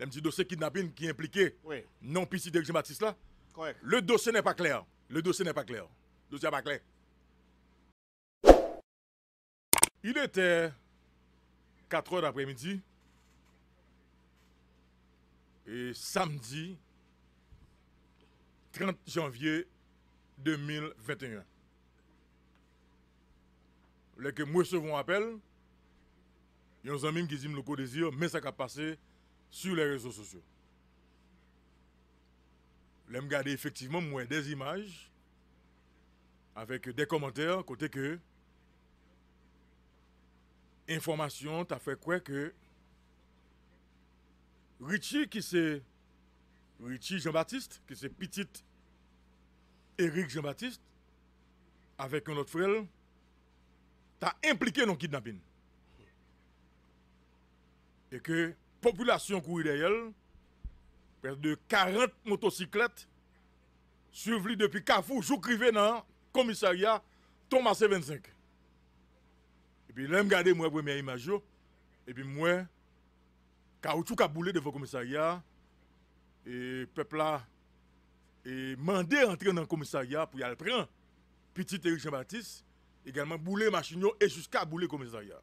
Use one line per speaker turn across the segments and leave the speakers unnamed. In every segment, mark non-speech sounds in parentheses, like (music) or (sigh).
Lèm di dosè kidnapping ki implike, non pis si dirij matis la, le dosè nè pa kler. Le dosè nè pa kler. Dosè pa kler. Il etè, katre or apre midi, e samdi, 30 janvye 2021. Lè ke mwen se von apel, yon zanmim ki zim loko de zir, men sa ka pase, sur les réseaux sociaux. Je regarde effectivement des images avec des commentaires côté que information t'a fait quoi que Richie qui c'est Richie Jean-Baptiste qui c'est petit Eric Jean-Baptiste avec un autre frère t'as impliqué dans le kidnapping. Et que population courait derrière près de 40 motocyclettes suivies depuis Carrefour, crivé dans le commissariat Thomas 25. E et puis là, je regarde la première image, et puis moi, caoutchouc a devant le commissariat, et le peuple a demandé d'entrer dans le commissariat pour y aller prendre petit Éric Jean-Baptiste, également bouler machine et jusqu'à bouler commissariat.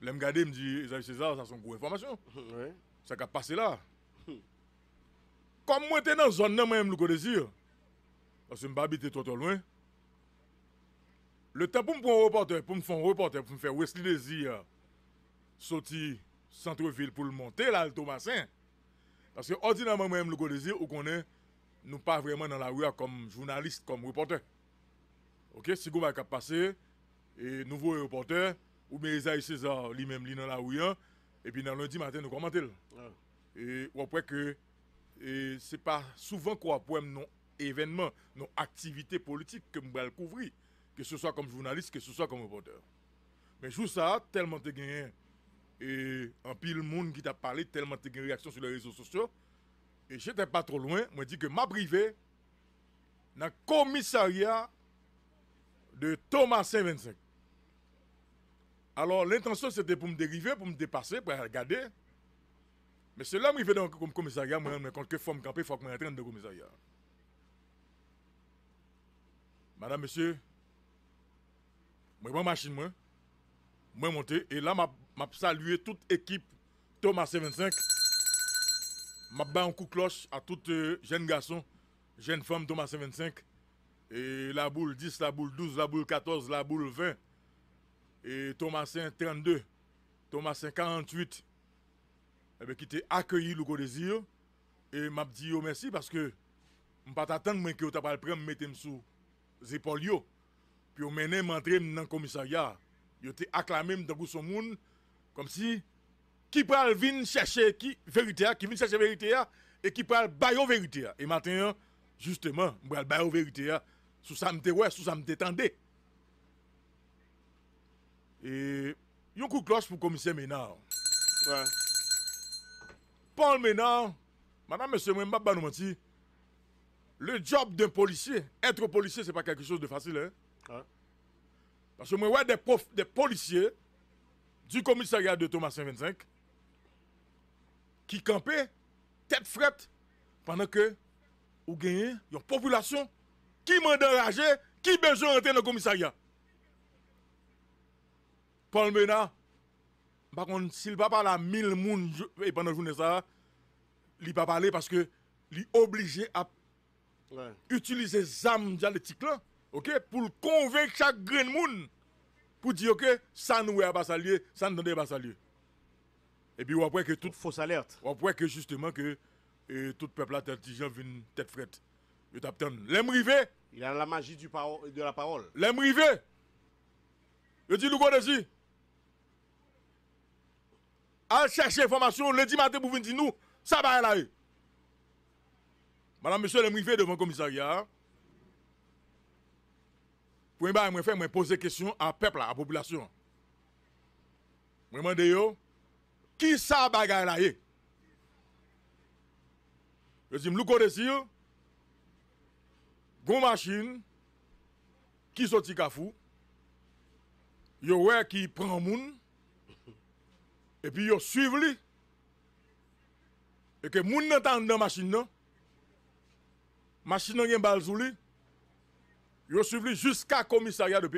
Les me me dit, ces César, ça sont une grosse information. Ça a passé là. Hmm. Comme moi, j'étais dans la zone, moi, le désir. Parce que je habite trop loin. Le temps pour me prendre un reporter, pour me faire un reporter, pour me faire Wesley Désir, sortir centre-ville pour le monter là, le Thomasin. Parce que ordinairement, moi, le désir, ou qu'on est, nous pas vraiment dans la rue comme journaliste, comme reporter. Ok, si vous avez passé, et nouveau reporter, ou bien César lui-même, lui dans la rue, hein. et puis dans lundi matin, nous commentons. Et après que ce n'est pas souvent quoi, pour non événements, nos activités politiques que nous allons couvrir, que ce soit comme journaliste, que ce soit comme reporter. Mais je ça, tellement de gagné, et en pile monde qui t'a parlé, tellement de réaction sur les réseaux sociaux, et j'étais pas trop loin, moi dit que ma privée, dans le commissariat de Thomas C25 alor l'intensyon se te pou m de rive, pou m depase, pou m gade, mese la m rive dan koum komisaryan, mwen konke fom kampi, fok m entren de komisaryan. Madame, mese, mwen mwen machin mwen, mwen monte, e la m ap salye tout ekip euh, Thomas 75, m ap bay an kou kloche a tout jen gason, jen fom Thomas 75, e la boule 10, la boule 12, la boule 14, la boule 20, E Thomasin 32, Thomasin 48, ebe eh ki te akoyi lugo de zi yo. E map di yo mersi paske mpa tatan mwen ki yo tapal prem metem sou zepol yo. Pi yo menen mantrem nan komisarya, yo te aklamem dago sou moun, kom si ki pral vin chache veritea, ki vin chache veritea, e ki pral bayo veritea. E matin, justement, mpral bayo veritea, sou sa mte wè, sou sa mte tende. E, yon kou kloche pou komisyen Menard. Paul Menard, manan mè se mwen mba banou mwen ti, le job dè policier, etre policier, se pa kèkè chos de fasil. Mwen mwen wè dè policier du komisyaryat de Thomas 525 ki kampe, tèp fret, panan kè ou genye yon population ki mè dè raje, ki bejou entè nè komisyaryat. Paul Mena, bakon si li pa pale a 1000 moun, e pwè yon jounè sa, li pa pale paske li oblije a utilize zam diya le tik la, pou konvek chak gren moun, pou di ok, san wè a basa liye, san dende basa liye. E bi wapwe ke tout fos alert, wapwe ke justement ke, e tout pepla te dijen vin tet fret. Yo tapten, lemri ve, il an la magi de la parol, lemri ve, yo di lou kwa dezi, al chèche informasyon, lè di matè pou vinti nou, sa bagay la e. Madame, mè sè lè mwen fè devan komisari ya, pou mè bagay mwen fè, mwen pose kèsyon a pepl, a popoulasyon. Mwen mwen deyo, ki sa bagay la e? Mwen zim lou kode si yo, goun machin, ki soti kafou, yo wè ki pran moun, E pi yo suiv li, e ke moun nan tan nan masin nan, masin nan euh, euh, yon balzou li, yo suiv li jiska komisaryat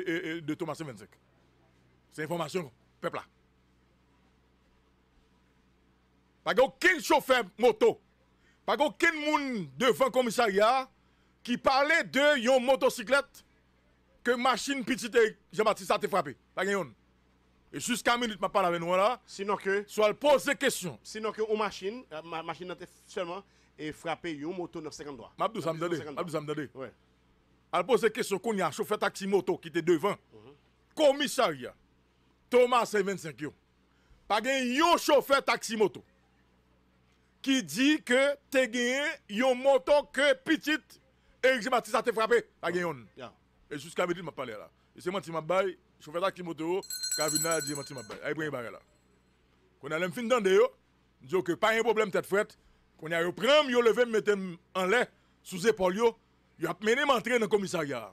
de Thomasin 25. Se informasyon pepla. Pa gen yon kin choufer moto, pa gen yon kin moun devan komisaryat ki pale de yon motosiklet ke masin pitite yon, jan mati sa te frape, pa gen yon. Et jusqu'à minute, je parle avec nous là. Sinon que. Soit elle pose des questions. Sinon que, la machine, euh, ma machine seulement, et frappé une moto dans Mabdou, ça me donne. Mabdou, ça Ouais. Elle pose des questions qu'on y a chauffeur taxi moto qui était devant. Mhm. Commissariat. Thomas, c'est 25 ans. Pas a un chauffeur taxi moto qui dit que tu as gagné une moto que petite et que baptiste a te frappé. Pas gagné. Ah. Et jusqu'à minute, je parle là. E se mwen ti mwen bay, choufèta ki mwote yo, kavina di mwen ti mwen bay. A yi bwen yi bare la. Kon alèm fin dan de yo, di yo ke pa yon problem tèt fwèt, kon alèm prèm yo levèm metèm an lè, sou zè pol yo, yo ap menè mwen tre nan komisaryan.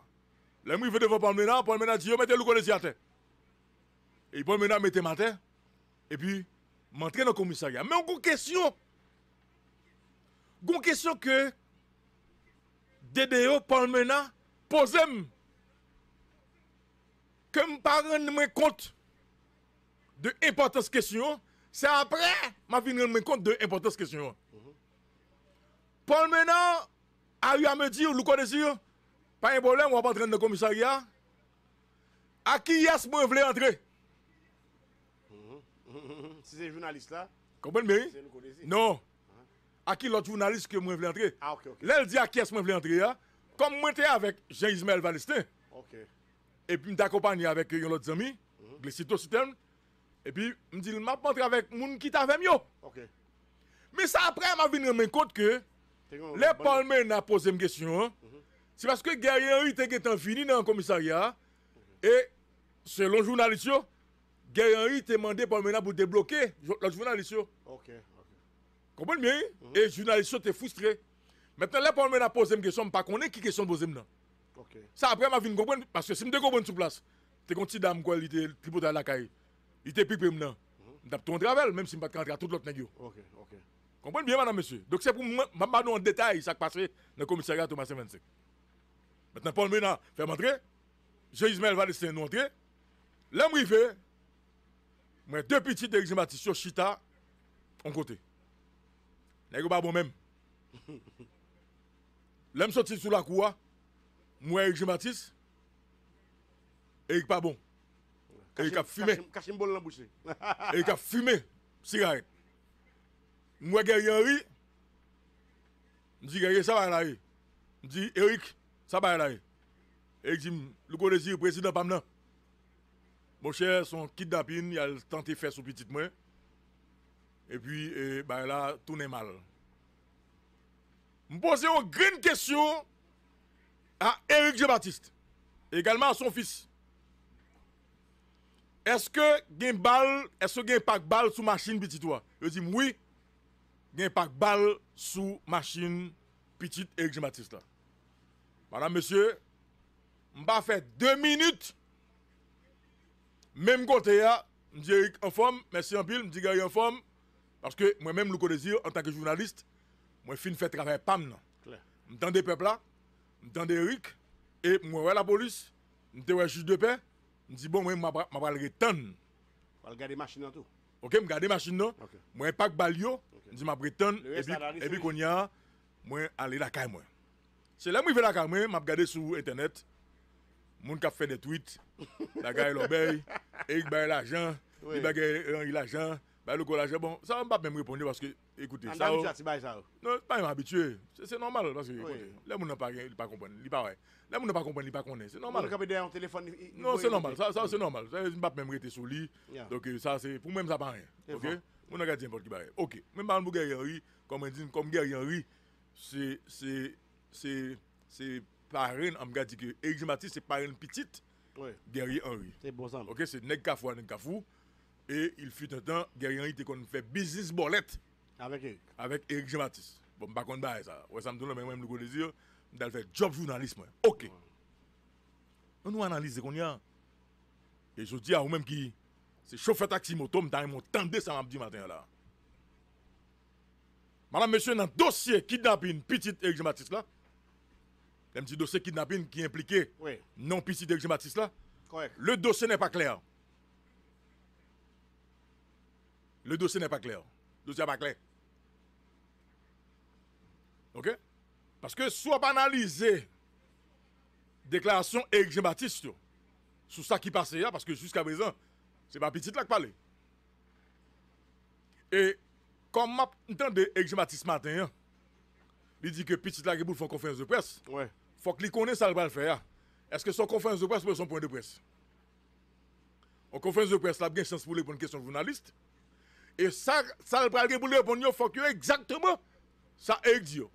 Lèm yi vè devèm palmenan, palmenan di yo, metèm lèm kon lèzi atè. E yi palmenan metèm atè, e pi, mwen tre nan komisaryan. Men yon kon kesyon, kon kesyon ke, de de yo palmenan, posèm, ke m pa ren mwen kont de impotens kesyon, se apre, ma fin ren mwen kont de impotens kesyon. Pol menan, a yon a me dir, lou kodezir, pa yon bolen, wap adren de komisari ya, a ki yas mwen vle andre. Si se jounalist la? Komen meni? Se lou kodezir? Non. A ki lout jounalist ke mwen vle andre. A, ok, ok. Lèl di a ki yas mwen vle andre ya, kom mwen te avek, jen Ismel Valistin. Ok. Et puis, je m'accompagne avec un autre ami, mhm. le cytosystème. Et puis, je me dis, je rentré avec moun qui t'avait avec moi. Mais ça, après, je me rendre compte que les palmes ont posé une question. Hein. Mhm. C'est parce que Guerrier Henry était fini dans le commissariat. Et selon les journalistes, Guerrier Henry était demandé pour débloquer mhm. le journaliste. Ok. Comprenez bien? Et les journalistes étaient frustrés. Maintenant, les palmes ont posé une question, je ne sais pas qui question posée maintenant. Ok. Ça après, ma vie, comprendre. Parce que si je comprends sur place, t'es un petit dame, quoi, il était tripoté à la caille. Il était pipé maintenant. Je suis en travail, même si je ne suis pas tout l'autre nègre. Ok, ok. Comprenez bien, madame, monsieur. Donc, c'est pour moi, je en détail ça qui passé dans le commissariat Thomas 25. Maintenant, Paul Ménard fait m'entrer. Jean-Ismaël Valestin nous entrer. L'homme arrivé, moi, deux petits eczématistes sur Chita, en côté. N'est pas bon même. (laughs) L'homme sorti sous la cour, moi, Eric Jean-Baptiste, Eric pas bon. Eric a fumé. (laughs) Eric a fumé cigarette. Moi, Guerrier Henry, je dis Gary, ça va aller, Je dis Eric, ça va aller, Eric dit, le connaissez président, Pamna. Mon cher, son kidnapping, il a tenté de faire son petit moi. Et puis, eh, bah, là, tout est mal. Je me posais une grande question à Éric Jean-Baptiste, également à son fils. Est-ce que gain balle, est-ce que pack balle sous machine petit toi Je dis oui. Gain pack balle sous machine petite Éric Jean-Baptiste Madame monsieur, on va faire deux minutes. Même côté là, je dis Eric en forme, merci en pile, je dis en forme parce que moi-même le désir en tant que journaliste, moi fin fait travail pam non. Claire. Dans des peuples là, Mwen tan de Erik, e mwen wè la polis, mwen te wè chus de pe, mwen di bon mwen mwen mwen wè tan. Mwen gade masin nan tou? Ok, mwen gade masin nan, mwen pak bal yo, mwen di mwen wè tan, ebi kon ya, mwen alè la kaj mwen. Se lè mwen wè la kaj mwen, mwen gade sou internet, moun ka fè de tweet, la gade lò bey, Erik bè yè l'ajan, mwen bè yè yè yè yè l'ajan, bè yè lò kolajan, bon, sa mwen pa mwen mwen pounye, pwase ki. écoutez, ça. Oh. Oh. Non, c'est pas habitué. C'est normal. Parce que, les gens ne comprennent pas. Les gens ne comprennent pas qu'on est. C'est normal. un téléphone. Non, c'est normal. Ça, c'est normal. Je ne pas même rester sous lit. Donc, euh, ça, c'est. Pour moi, ça pas rien. OK? Mon gardien n'importe qui barré. OK. Même pas pour Guerrier Henry, comme dit, comme Guerrier Henri, c'est. C'est. C'est. C'est parrain. On me dit que Eric Matisse, c'est parrain petite. Guerrier Henri. C'est bon ça. OK? C'est Neg Kafou à Kafou. Et il fut un temps, Guerrier Henri était qu'on fait business bolette. Avec Eric. Avec Eric Bon, je ne sais pas ça. Ouais, ça me donne le même le dire. Je vais faire job journaliste. Ok. Nous analysons qu'on y a. Et je dis à vous-même qui, c'est chauffeur taxi moto, je tendu ça samedi matin là. Madame, monsieur, dans le dossier kidnapping, petite Eric Jean-Baptiste là, le petit dossier kidnapping qui impliquait non petit Eric jean là, le dossier n'est pas clair. Le dossier n'est pas clair. Le dossier n'est pas clair. Ok? Paske sou ap analize deklarasyon E.G. Matisse sou sa ki pase ya, paske sou sk ap rezan, se pa Petite Lac pale. E, kom map ntende E.G. Matisse matin, li di ke Petite Lac ge bou fok konferans de pres, fok li kone sal pral fe ya, eske son konferans de pres pou son poun de pres. On konferans de pres la gen chans pou le poun kèson jounaliste, e sal pral ge bou le poun yo fok yo exactement sa E.G. di yo.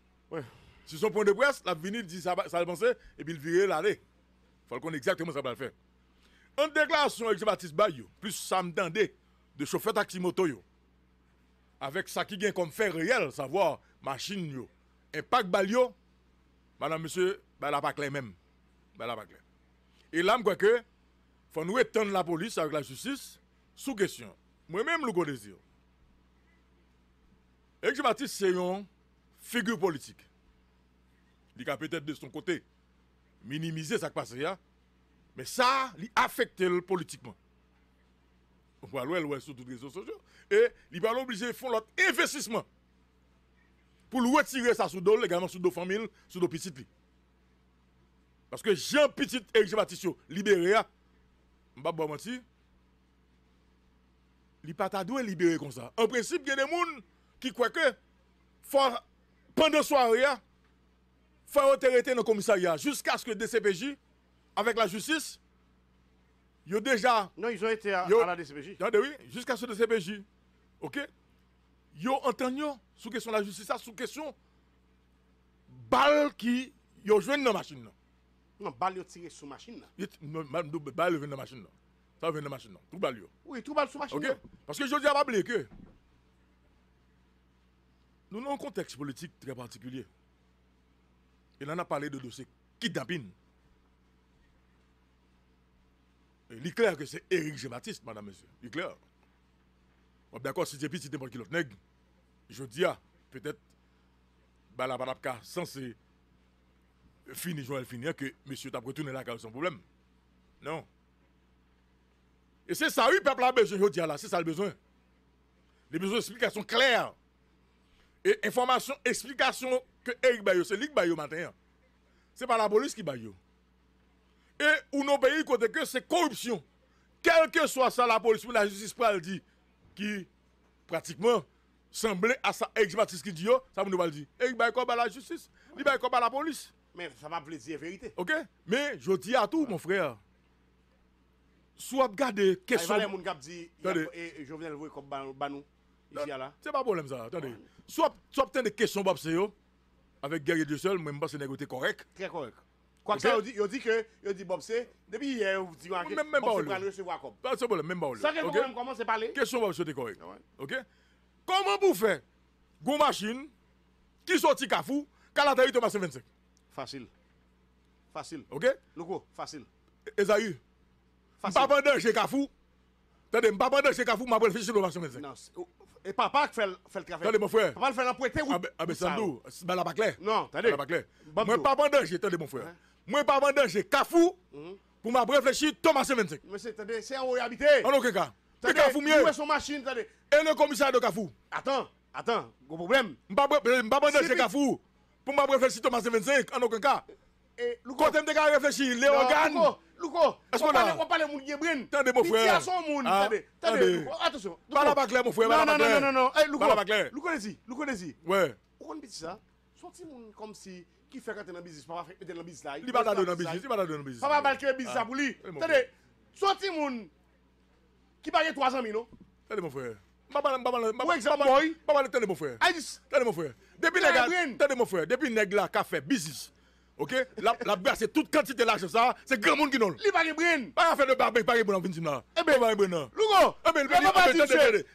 Si son poun de bwes, la vini di sa alpansè, e bil vire lalè. Fòl kon exactement sa pral fè. An dekla son ekse batis bay yo, plus sam dande, de chofè taksimoto yo. Avèk sa ki gen kon fè reyèl, sa vò, machin yo. En pak bal yo, manan monsè, bè la pak lè mèm. Bè la pak lè. E lam kwa ke, fò nou etan la polis avèk la jutsis, sou gèsyon. Mwen mèm lou gò dèzyon. Ekse batis seyon... figure politique, il a peut-être de son côté minimiser sa qui passe mais ça, il affecte politiquement. On va le sur toutes les réseaux sociaux. Et il va l'obliger de faire l'autre investissement pour retirer ça sous dos, également sous dos famille, sous dos petit. Parce que Jean Petit et Jean Baptiste libéré, je ne vais pas mentir, il n'est pas libéré comme ça. En principe, il y a des gens qui croient que faut pendant ce soir il faut arrêté dans commissariats commissariat jusqu'à ce que DCPJ, avec la justice, ils ont déjà. Non, ils ont été à, la DCPJ. Non, ah, ben oui, jusqu'à ce que DCPJ. OK Ils ont entendu, sous question de la justice, sous question balle qui yo joué dans la machine. Non, balle yo tiré sur machine. Non, balle vient dans la machine. Ça vient dans la machine. Tout balle. Oui, tout balle sur machine. OK Parce que je dis à Bablé que nous avons un contexte politique très particulier. Et en a parlé de dossier kidnapping. Il est clair que c'est Éric G. Baptiste, madame, monsieur. Il est clair. D'accord, si c'est petit, n'importe qui l'autre Je dis, ah, peut-être, bah, la fini, censé finir, finir, que monsieur t'a retourné là car son problème. Non. Et c'est ça, oui, peuple a besoin, je dis, ah, là, c'est ça le besoin. Les besoins d'explications claires E informasyon, eksplikasyon ke Erik Bayo, se lik Bayo mater. Se pa la polis ki Bayo. E ou nou peyi kote ke se korupsyon. Kelke swa sa la polis ou la justis pral di, ki pratikman semble ah, a sa ex-matris ki di yo, sa mounou val di, Erik Bayo kop ba la justis, li Bayo kop ba la polis. Men, sa mab vle diye verite. Ok, men, jo diye atou, moun freya. Swa gade, keson. E moun gade di, e jo vle vwe kop ba nou. C'est pas un problème ça. Attendez. Soit obtient des questions avec Guerrier de seul, même pas c'est négocié correct. Très correct. Quoi que ça, il dit que, il dit Bobsé, depuis hier, vous dites que même pas le recevoir comme. Pas de problème, même pas le. Ça, quel problème, comment c'est parlé Question Bobsé, c'est correct. Ah ok Comment vous faites Gon machine qui sortit Kafou, qu'à la taille 25 Facile. Facile. Ok Loco, facile. Esaü. Facile. Pas vendre chez Kafou. Attendez, pas vendre chez Kafou, ma bonne fille, c'est le passer 25. Non, et papa qui fait le travail. Attendez, mon frère. Papa le fait l'emprunter ou. Ah, mais ah, ça nous. pas clair. Non, attendez. pas clair. Moi, pas en danger, attendez, mon frère. Hein? Moi, pas en danger, Kafou, hein? pour m'a réfléchir, Thomas 25. Mais c'est, attendez, c'est où il habite. En aucun cas. C'est Kafou mieux. Où est son machine, attendez. Et le commissaire de Kafou. Attends, attends, gros problème. pas en danger, Kafou, pour m'a réfléchir, Thomas 25, en aucun cas. Et, Quand côté me réfléchir, les organes. Louko, wap pale moun ye brin? Tande mou fwe. Mitya son moun. Atosyon. Mwala bagle mou fwe. Mwala bagle. Louko dezi. Wè. O kon biti sa. Soti moun kom si ki fe kante nan bizis. Mwala fwe kante nan bizis la. Li bata do nan bizis. Mwala balkye bizis sa pou li. Tande. Soti moun ki baye 300 minou. Tande mou fwe. Mwala mwen. Mwala mwen. Mwen mwen. Mwen mwen. Tande mou fwe. Aji. Tande mou fwe. Tande mou fwe. Depi La bea se tout kantite la chev sa, se gen moun ki nol. Li bagye brin? Pa yon fè de bagbe, bagye brin nan. Ebe bagye brin nan. Lugo, ebe bagye brin nan. Ebe bagye brin nan.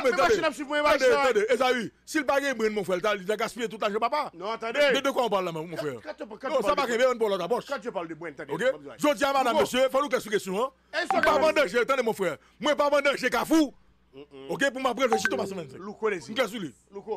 Ebe bagye brin nan. Tade, tade, ezayi, si bagye brin nan, moun fwèl, ta li de gaspire tout anje, papa. Non, tade. De kwa an parle nan moun fwèl? Kato pa kato pa kato. Non, sa bagye ver, an pou loda bosh. Kato pa kato de brin nan, tade. Ok? Jotia man nan monsè, fò lou kè su kè su, an. E, sò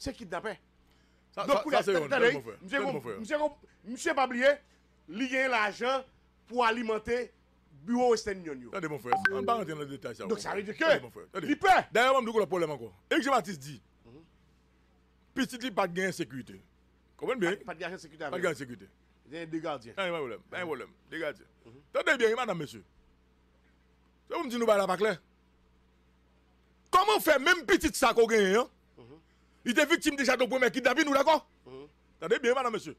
Se ki dapè. Sa se yon, sa de mou fè. Mse Babliè, li gen l'ajan pou alimante biwou esten yon yon. Sa de mou fè. Dok sa re dikè, li pè. Dè yon wè mdouk wè lè pou lèman kwa. Ek se Matisse di, piti li pat gen sekwite. Komwen bè? Pat gen sekwite avè. Pat gen sekwite. Den de gardien. Den de gardien. Sa de bè yon, madame, mèsyou. Sa wè mdoum ti nou bade apak lè? Koman fè mèm piti ti sa ko gen yon? Il était victime déjà de premier kidnapping, nous d'accord Attendez bien, madame, monsieur.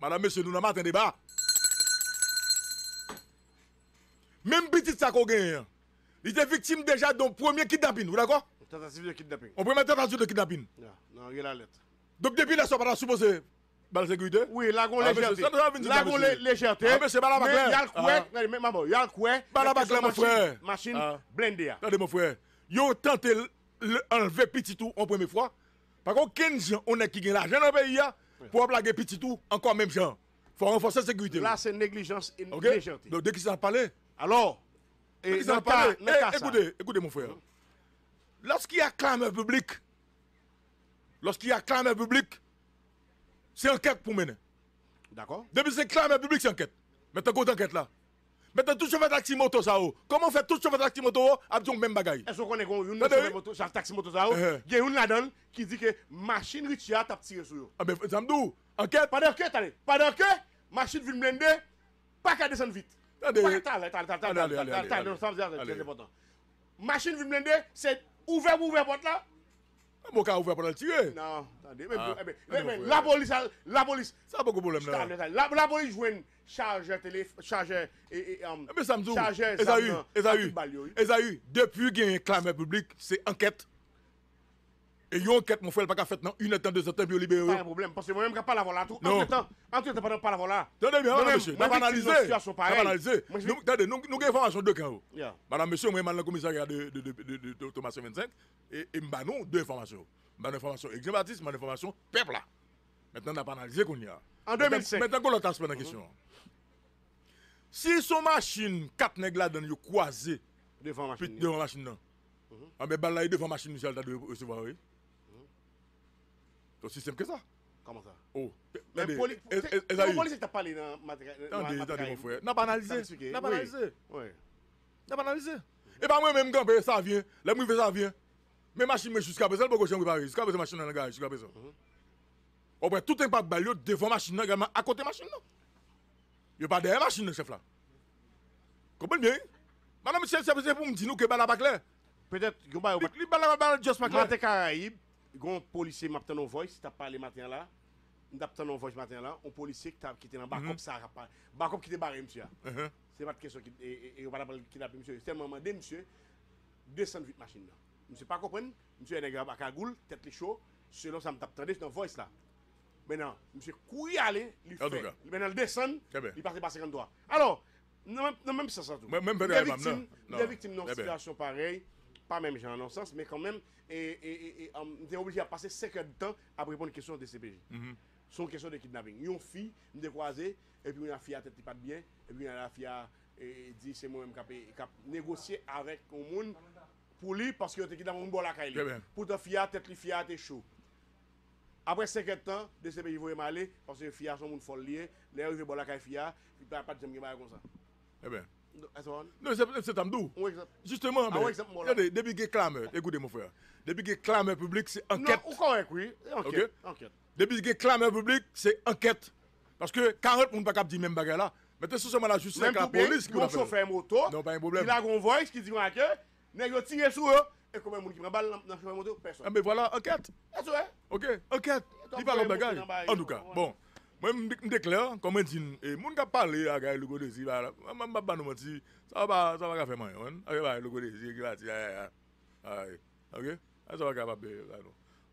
Madame, monsieur, nous n'avons pas un débat. Même petite ça qu'on gagne, hein. il était victime déjà d'un premier kidnapping, vous d'accord Tentative de kidnapping. On peut mettre tentative de kidnapping. Ah, non, il y a la lettre. Donc depuis la soirée, va supposer bal sécurité. Oui, la gon ah, légère. La légèreté. Ah, mais c'est Il y a le couet, Il y a le couet. la mon frère. Machine ah. blindée. Attendez, mon frère. Yo tentez enlever petit tout en première fois. Par contre, 15 ans on est qui gagne l'argent dans le pays pour blaguer petit tout encore même gens. faut renforcer la sécurité. Là, c'est négligence et négligence. dès qu'ils en parlent, Alors, en eh, écoutez, écoutez, mon frère. Lorsqu'il y a clameur public, lorsqu'il y a clameur public, c'est enquête pour mener. D'accord Depuis c'est acclame public, c'est enquête. Maintenant, qu'on enquête là. Mais tu tout chauffeur taxi moto, ça, oh. comment fait tout chauffeur taxi moto, à oh? ah, même bagaille. Est-ce qu'on connaît une chauffeur taxi moto, ça, oh? eh, eh. il y a une là qui dit que machine richia t'a tiré sur vous. Ah, ben, Zamdou, enquête. Pendant que, allez Pas que, machine vient blindée, pas qu'à descendre vite. Attendez, attendez, allez, allez, allez. attendez, attendez, attendez, c'est je ne pas ouvert le Non, attendez. Mais, la police. La police. Ça n'a pas de problème. Là. La, la police joue une charge téléphone. chargeur... Et, mais um, eh ben, ça me dit. ça a eu. ça a eu. Depuis qu'il y a un clameur public, c'est enquête. Et une enquête, mon frère, pas qu'à faire dans une heure, deux heures, puis libérer. Pas de problème, parce que moi-même, je pas la voilà. En tout temps, en tout pas la voilà. Tenez bien, madame, monsieur, vais avons analysé. Nous avons des Tenez, nous avons information de chaos. Madame, monsieur, moi, je dans le commissariat de Thomas 25 et je nous deux informations. Je information exématiste, baptiste information peuple. Maintenant, on n'a pas analysé qu'on y a. En 2005. Maintenant, qu'on l'entend pas la question. Si son machine, quatre nègres là, dans croisé devant machine. Devant machine, non. Ah, mais balle là, devant machine, Michel, tu de recevoir, oui. Sou sy stem ke sa? Kama sa? E Zayi? E ou moun lise ki ta pale nan matkaim? Nan banalize. E pa mwen men mga mbe, sa avyen. Le mwen ve sa avyen. Men machin me chiska bezel, bo gojèm repare. Chiska bezel machin nan an gare, chika bezel. Ou ben mm-hmm. tout impact baye, yo devon machin nan, akote machin nan. Yo badeye machin nan, cheflan. Kobon mye? Manan mwen chep sepezen pou mdini ou ke bada bakle? Li bala bala, just bakle ate karayib, Gon, polisi map tenon vojse, tap pale maten la, mwen tap tenon vojse maten la, ou polisi tap kite nan bakop mhm. sa, bakop kite bare msye la. Mhm. Se mat kesyo ki, e wana pal ki dap msye. Se ten mwen mande msye, desan vit machine la. Mse pakopwen, mse ene gwa baka goul, tet li chou, se lon sa m tap tradis nan vojse la. Menan, mse kou yale, li fè. Menan desan, li partè basè gandwa. Alo, nan menm sa sa tou. Menm benè yaman nan. Mwen viti mnen o sitasyon parey, pa menm jen nan sans, men kon menm, mwen te obliji a pase sekèd tan ap repon kèson de CPJ. Mm-hmm. Son kèson de kidnapping. Yon fi, mwen de kwa zè, epi mwen a fia te pipan bie, epi mwen a fia, di se mwen mkapi, kap negosye avèk pou moun, pou li, paske yo te kidan moun bolakay li. Pou te fia, te tri fia, te chou. Apre sekèd tan, de CPJ vwe malè, paske fia son moun fol li, lè yon vwe bolakay fia, pi pa pat jen mwen mwen akonsan. E ben. Non, c'est Tamdou. Justement, ah mais, regardez, depuis qu'il clameur, écoutez mon frère, depuis qu'il clameur public, c'est enquête. Non, correct, oui, enquête. Depuis qu'il clameur public, c'est enquête. Parce que 40 personnes ne peuvent pas dire même bagarre là. Maintenant, c'est seulement la justice avec la police qui l'a fait. chauffeur moto, non, pas un problème. il a un voice qui dit que, nest a tiré sur eux, et combien de monde qui prend balle dans le chauffeur moto Personne. Ah, mais voilà, enquête. C'est vrai. Ok, enquête. Il parle de bagarre. En tout cas, bon même je déclare, comme je dis, et mon qui parle à Gaël Lugo Désir, je ne vais pas nous mentir, ça va ça va faire moi. Ok, Lugo Désir, qui va dire, ok, ça va capable de faire.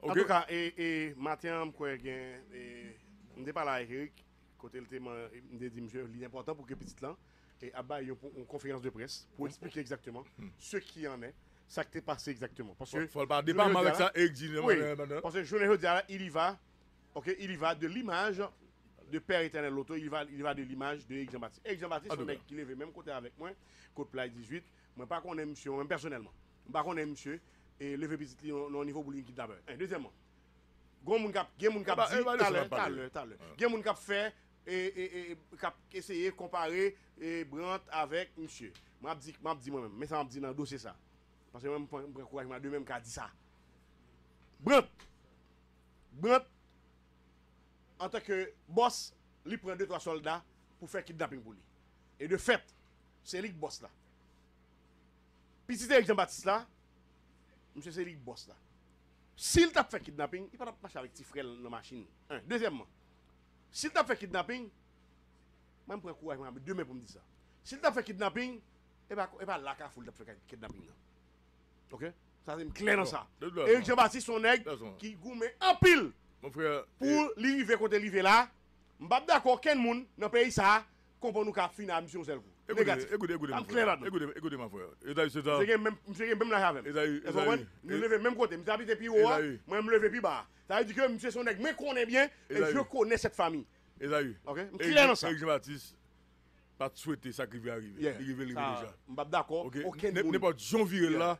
En et, et matin, je crois que je parle avec Eric, côté le thème, je dis, il est important pour que petit là, et à une conférence de presse pour expliquer exactement ce qui en est ça qui est passé exactement. Parce que. Faut pas débattre avec ça, Parce que je ne dis il y va. Ok, il y va de l'image de Père Éternel Loto, il va, il va de l'image de Jean Baptiste. Et Jean Baptiste, ah, c'est mec qui levait même côté avec moi, côté Play 18, moi pas qu'on aime monsieur, même personnellement. Pas qu'on aime monsieur et lever petit non, au niveau pour qui d'abord. deuxièmement, il y kap, gen kap talent, ah. fait et et et essayer comparer et Brant avec monsieur. M'a dit, m'a dit moi-même, mais ça m'a dit dans dossier ça. Parce que même point courage m'a de même a dit ça. Brant Brant an ta ke bos li pren 2-3 soldat pou fè kidnaping pou li. E de fèt, se li k'bos la. Pis si te ek jen batis la, mwen se se li k'bos la. Si li tap fè kidnaping, i pa tap pache avik ti frel nan machin. 1. Dezemman. Si li tap fè kidnaping, mwen mpren kou ak mwen api, 2 mè pou mdi sa. Si li tap fè kidnaping, e pa laka foul tap fè kidnaping la. Ok? Sa se mkler an sa. E ek jen batis son ek ki goume apil. Mon frère, pour l'arrivée côté l'arrivée là, je ne suis pas d'accord aucun monde dans le pays ça comprend nous qu'à finir la mission seul Écoutez, écoutez, écoutez, Écoutez, ma frère. c'est même, monsieur même là avec. Nous même côté. Monsieur habite plus haut, moi me lever plus bas. Ça veut dire que monsieur son nègre, mais connais bien et je connais cette famille. Esaïe. OK. Clair dans ça. Jean-Baptiste pas souhaiter ça qui va arriver. Il arrive déjà. Je suis d'accord. Aucun monde. N'est pas Jean là.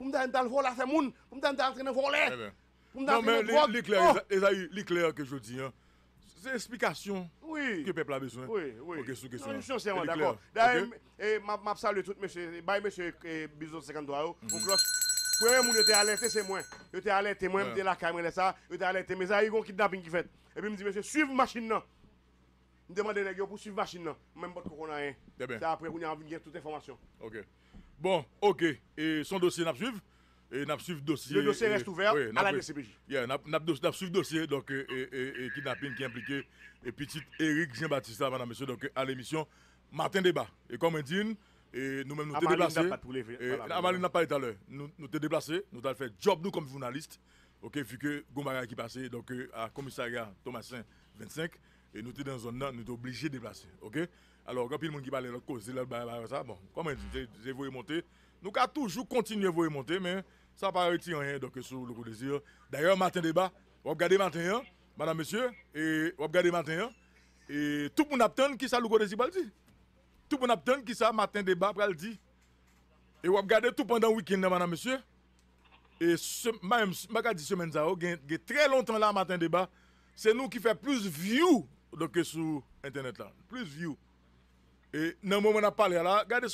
pour me dire voler à ce monde, pour me dire entraîner voler. Pour me dire Non mais l'éclair, l'éclair que je dis hein. C'est l'explication oui. que le peuple a besoin. Oui, oui. Okay, sous question. je suis d'accord. D'ailleurs, je eh, salue tout, monsieur. Bye, monsieur, eh, bisous 53 mhm. Premier monde yo te alerté, c'est moi. J'étais alerté, alerté, moi m'te la caméra ça, J'étais alerté, mais ça y un kidnapping qui fait. Et puis me dit monsieur suivre machine là. Me demande nèg pour suivre machine là, même pas qu'on a rien. C'est après qu'on a toute information. OK. Bon, ok. Et son dossier, n'a suivi. Et n'a suivi dossier. Le dossier reste ouvert à la DCPJ. Yeah, n'a suivi dossier, donc, et, et, et, kidnapping qui impliquait et petit Eric Jean-Baptiste, madame, monsieur, donc, à l'émission Matin Débat. Et comme on dit, nous-mêmes, nous sommes déplacés. Amaline n'a pas été à l'heure. Nous sommes déplacés. Nous avons fait job, nous, comme journalistes. Ok, vu que Gomara qui passait, donc, euh, à commissariat Thomasin 25. Et nous sommes dans une zone, nous sommes obligés de déplacer. Ok? Alors, quand il y a qui parle de cause, bah, bah, ça, bon, comme je j'ai voulu monter. Nous avons toujours continué à vous monter, mais ça n'a pas retiré rien, donc sur le coup désir. D'ailleurs, matin débat, vous regardez matin, hein, madame, monsieur, et vous regardez matin, hein, et tout le monde attend qui ça le coup désir dit. Tout le monde attend qui ça matin débat, le dit. Et vous regardez tout pendant le week-end, madame, monsieur. Et ce, même, je dis semaine, ça, oh, il très longtemps là, matin débat, c'est nous qui fait plus view donc, sur Internet là. Plus view. e namoma na palela, gade